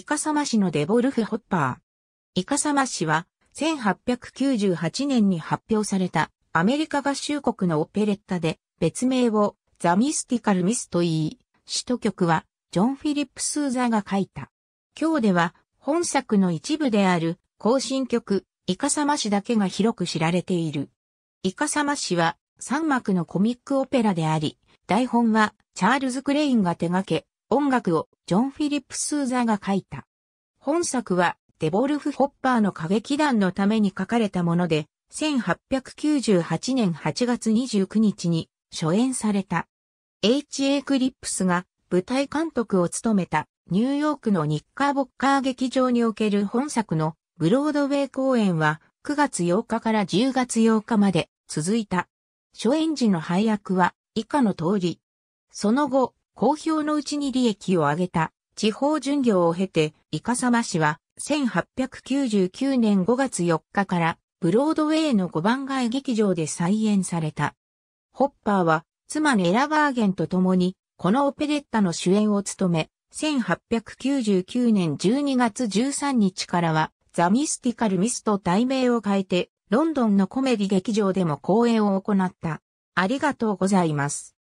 イカサマ氏のデボルフ・ホッパー。イカサマ氏は、1898年に発表されたアメリカ合衆国のオペレッタで、別名をザ・ミスティカル・ミスと言い、首都曲はジョン・フィリップ・スーザーが書いた。今日では本作の一部である更新曲、イカサマ氏だけが広く知られている。イカサマ氏は3幕のコミックオペラであり、台本はチャールズ・クレインが手掛け、音楽をジョン・フィリップ・スーザーが書いた。本作はデボルフ・ホッパーの歌劇団のために書かれたもので、1898年8月29日に初演された。H.A. クリップスが舞台監督を務めたニューヨークのニッカーボッカー劇場における本作のブロードウェイ公演は9月8日から10月8日まで続いた。初演時の配役は以下の通り。その後、公表のうちに利益を上げた地方巡業を経て、イカサマ氏は1899年5月4日からブロードウェイの5番街劇場で再演された。ホッパーは妻ネラバーゲンと共にこのオペレッタの主演を務め、1899年12月13日からはザ・ミスティカル・ミスと題名を変えてロンドンのコメディ劇場でも公演を行った。ありがとうございます。